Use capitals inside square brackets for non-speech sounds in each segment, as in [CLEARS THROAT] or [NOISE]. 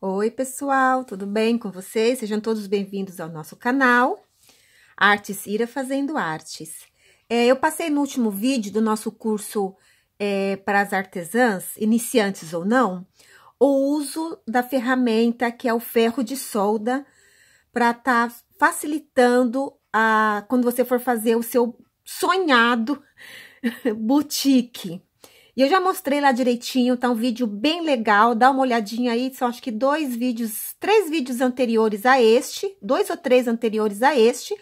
Oi, pessoal, tudo bem com vocês? Sejam todos bem-vindos ao nosso canal Artes Ira Fazendo Artes. É, eu passei no último vídeo do nosso curso é, para as artesãs, iniciantes ou não, o uso da ferramenta que é o ferro de solda para estar tá facilitando a, quando você for fazer o seu sonhado [LAUGHS] boutique. E eu já mostrei lá direitinho, tá um vídeo bem legal, dá uma olhadinha aí, são acho que dois vídeos, três vídeos anteriores a este, dois ou três anteriores a este.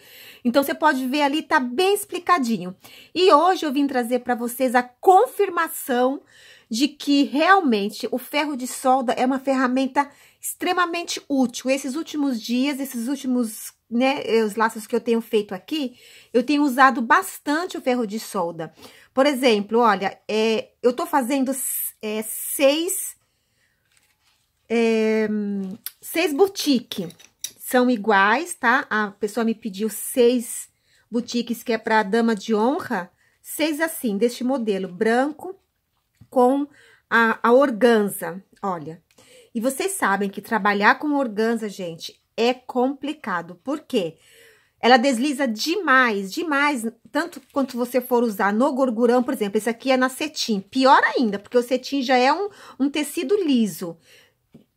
Então você pode ver ali, tá bem explicadinho. E hoje eu vim trazer para vocês a confirmação de que realmente o ferro de solda é uma ferramenta extremamente útil. Esses últimos dias, esses últimos né, eh, os laços que eu tenho feito aqui, eu tenho usado bastante o ferro de solda. Por exemplo, olha, é, eu tô fazendo é, seis, é, seis boutique, são iguais, tá? A pessoa me pediu seis boutiques que é para dama de honra, seis assim, deste modelo, branco com a, a organza, olha. E vocês sabem que trabalhar com organza, gente, é complicado. Por quê? Ela desliza demais, demais, tanto quanto você for usar no gorgurão, por exemplo, esse aqui é na cetim. Pior ainda, porque o cetim já é um, um tecido liso.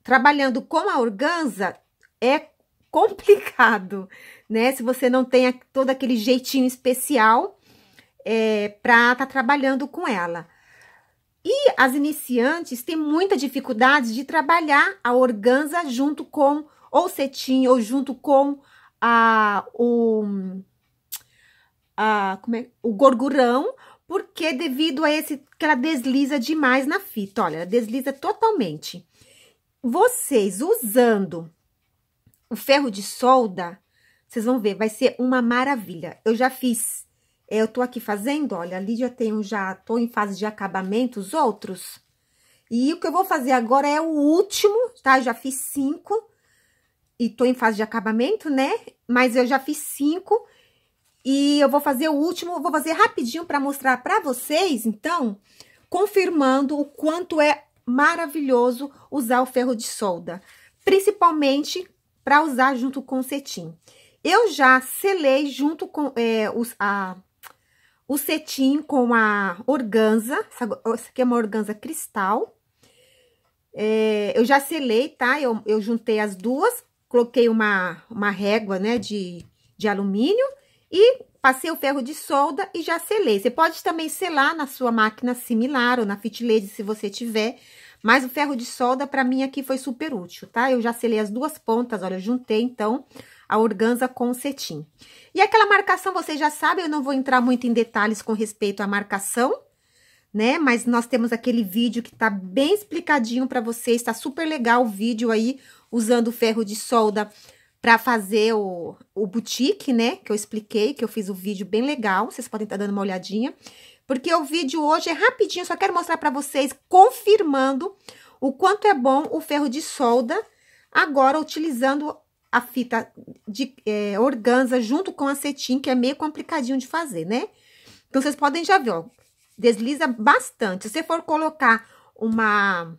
Trabalhando com a organza é complicado, né? Se você não tem todo aquele jeitinho especial é, para estar tá trabalhando com ela. E as iniciantes têm muita dificuldade de trabalhar a organza junto com ou cetim, ou junto com a, o, a, como é? o gorgurão, porque devido a esse que ela desliza demais na fita, olha, ela desliza totalmente. Vocês usando o ferro de solda, vocês vão ver, vai ser uma maravilha. Eu já fiz, é, eu tô aqui fazendo, olha, ali já tenho, já tô em fase de acabamento, os outros. E o que eu vou fazer agora é o último, tá? Eu já fiz cinco, e tô em fase de acabamento, né? Mas eu já fiz cinco e eu vou fazer o último, vou fazer rapidinho para mostrar para vocês, então, confirmando o quanto é maravilhoso usar o ferro de solda, principalmente para usar junto com o cetim. Eu já selei junto com é, os, a, o cetim com a organza, essa, essa aqui é uma organza cristal. É, eu já selei, tá? Eu, eu juntei as duas coloquei uma, uma régua, né, de, de alumínio e passei o ferro de solda e já selei. Você pode também selar na sua máquina similar ou na Fit se você tiver, mas o ferro de solda para mim aqui foi super útil, tá? Eu já selei as duas pontas, olha, eu juntei então a organza com o cetim. E aquela marcação, vocês já sabem, eu não vou entrar muito em detalhes com respeito à marcação, né? Mas nós temos aquele vídeo que tá bem explicadinho para vocês, tá super legal o vídeo aí, usando ferro de solda para fazer o, o boutique, né? Que eu expliquei, que eu fiz o um vídeo bem legal, vocês podem estar tá dando uma olhadinha. Porque o vídeo hoje é rapidinho, só quero mostrar para vocês, confirmando o quanto é bom o ferro de solda, agora utilizando a fita de é, organza junto com a cetim, que é meio complicadinho de fazer, né? Então, vocês podem já ver, ó, desliza bastante. Se você for colocar uma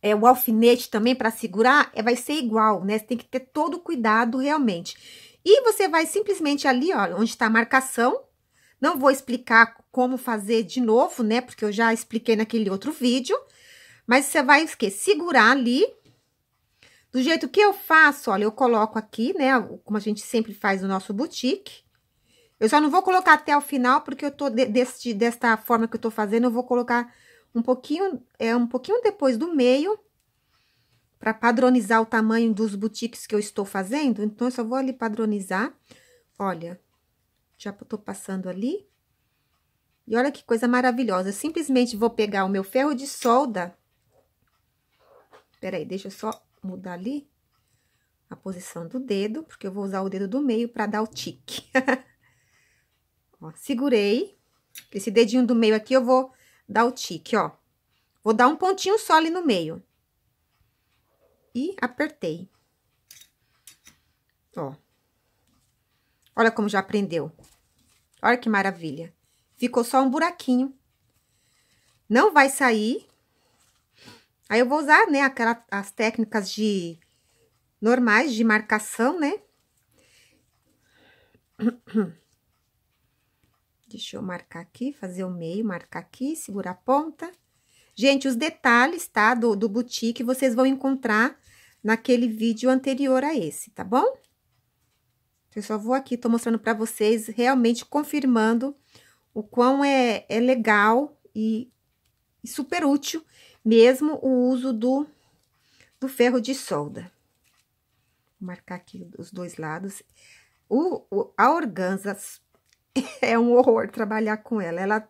é, o alfinete também para segurar, é, vai ser igual, né? Você tem que ter todo cuidado realmente. E você vai simplesmente ali, ó, onde está a marcação. Não vou explicar como fazer de novo, né? Porque eu já expliquei naquele outro vídeo. Mas você vai esquecer segurar ali. Do jeito que eu faço, olha, eu coloco aqui, né? Como a gente sempre faz no nosso boutique. Eu só não vou colocar até o final, porque eu tô de, desta forma que eu tô fazendo, eu vou colocar um pouquinho, é, um pouquinho depois do meio, para padronizar o tamanho dos boutiques que eu estou fazendo. Então, eu só vou ali padronizar. Olha, já tô passando ali. E olha que coisa maravilhosa. Eu simplesmente vou pegar o meu ferro de solda. Peraí, deixa eu só mudar ali a posição do dedo, porque eu vou usar o dedo do meio para dar o tique. [LAUGHS] Ó, segurei. Esse dedinho do meio aqui eu vou dar o tique, ó. Vou dar um pontinho só ali no meio. E apertei. Ó. Olha como já prendeu. Olha que maravilha. Ficou só um buraquinho. Não vai sair. Aí eu vou usar, né, aquela, as técnicas de... Normais de marcação, né? [CLEARS THROAT] Deixa eu marcar aqui, fazer o meio, marcar aqui, segurar a ponta. Gente, os detalhes, tá, do, do boutique, vocês vão encontrar naquele vídeo anterior a esse, tá bom? Eu só vou aqui, tô mostrando pra vocês, realmente confirmando o quão é, é legal e, e super útil mesmo o uso do, do ferro de solda. Vou marcar aqui os dois lados. O, o, a organza [LAUGHS] é um horror trabalhar com ela. Ela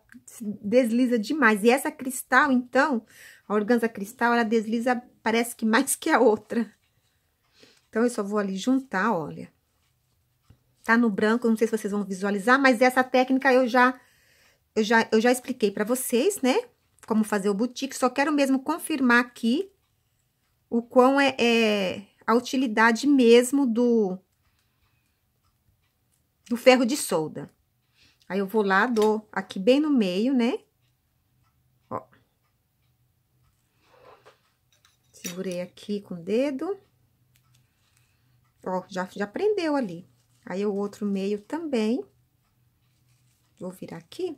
desliza demais. E essa cristal, então, a organza cristal, ela desliza, parece que mais que a outra. Então, eu só vou ali juntar, olha. Tá no branco, não sei se vocês vão visualizar, mas essa técnica eu já, eu já, eu já expliquei pra vocês, né? Como fazer o boutique. Só quero mesmo confirmar aqui o quão é, é a utilidade mesmo do, do ferro de solda. Aí, eu vou lá, dou aqui bem no meio, né? Ó. Segurei aqui com o dedo. Ó, já, já prendeu ali. Aí, o outro meio também. Vou virar aqui.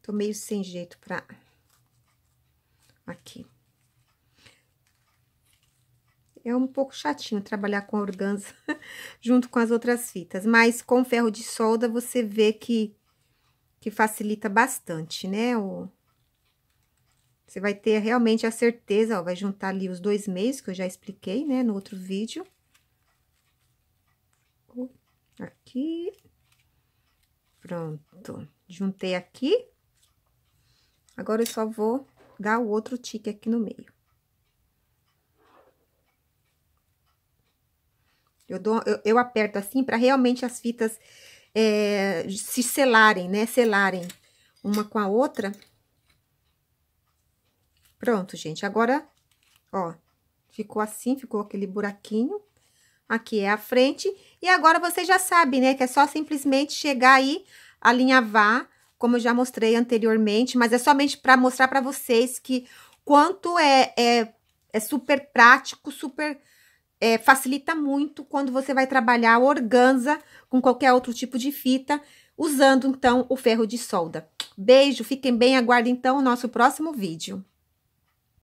Tô meio sem jeito pra... Aqui. É um pouco chatinho trabalhar com organza [LAUGHS] junto com as outras fitas, mas com ferro de solda você vê que, que facilita bastante, né? O, você vai ter realmente a certeza, ó, vai juntar ali os dois meios que eu já expliquei, né, no outro vídeo. Aqui. Pronto. Juntei aqui. Agora, eu só vou dar o outro tique aqui no meio. Eu, dou, eu, eu aperto assim para realmente as fitas é, se selarem, né? Selarem uma com a outra. Pronto, gente. Agora, ó, ficou assim, ficou aquele buraquinho. Aqui é a frente. E agora, você já sabe, né? Que é só simplesmente chegar aí, alinhavar, como eu já mostrei anteriormente. Mas é somente para mostrar para vocês que quanto é, é, é super prático, super é, facilita muito quando você vai trabalhar organza com qualquer outro tipo de fita, usando então o ferro de solda. Beijo, fiquem bem, aguardem então o nosso próximo vídeo.